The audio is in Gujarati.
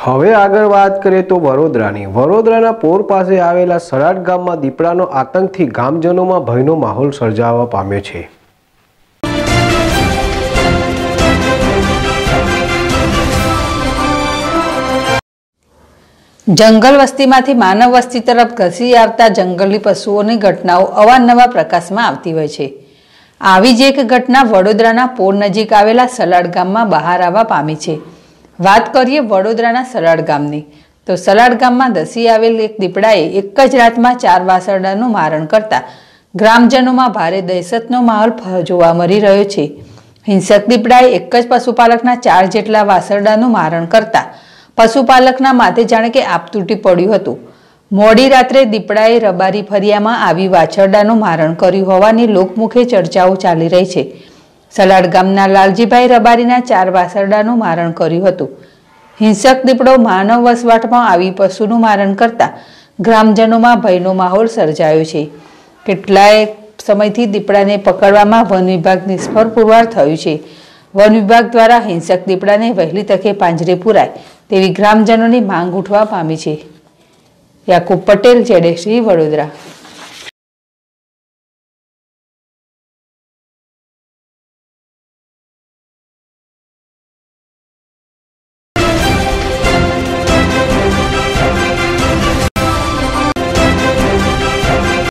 હવે આગળ વાત કરીએ તો વડોદરાની વડોદરાના પોર પાસે આવેલા સરાટ ગામમાં દીપડાનો આતંકથી ગામજનોમાં ભયનો માહોલ સર્જાવા પામ્યો છે જંગલ વસ્તીમાંથી માનવ વસ્તી તરફ ઘસી આવતા જંગલી પશુઓની ઘટનાઓ અવારનવાર પ્રકાશમાં આવતી હોય છે આવી જ એક ઘટના વડોદરાના પોર નજીક આવેલા સલાડ ગામમાં બહાર આવવા પામી છે વાત કરીએ વડોદરાના સરાડ ગામની તો સરાડ ગામમાં દસી આવેલ એક દીપડાએ એક જ રાતમાં ચાર વાસરડાનું મારણ કરતા ગ્રામજનોમાં ભારે દહેશતનો માહોલ જોવા મળી રહ્યો છે હિંસક દીપડાએ એક જ પશુપાલકના ચાર જેટલા વાસરડાનું મારણ કરતા પશુપાલકના માથે જાણે કે આપ તૂટી પડ્યું હતું મોડી રાત્રે દીપડાએ રબારી ફરિયામાં આવી વાછરડાનું મારણ કર્યું હોવાની લોકમુખે ચર્ચાઓ ચાલી રહી છે સલાડ ગામના લાલજીભાઈ રબારીના ચાર વાસરડાનું મારણ કર્યું હતું હિંસક દીપડો માનવ વસવાટમાં આવી પશુનું મારણ કરતા ગ્રામજનોમાં ભયનો માહોલ સર્જાયો છે કેટલાય સમયથી દીપડાને પકડવામાં વન વિભાગ નિષ્ફળ પુરવાર થયું છે વન વિભાગ દ્વારા હિંસક દીપડાને વહેલી તકે પાંજરે પુરાય તેવી ગ્રામજનોની માંગ ઉઠવા પામી છે યાકુબ પટેલ જેડેશ્રી વડોદરા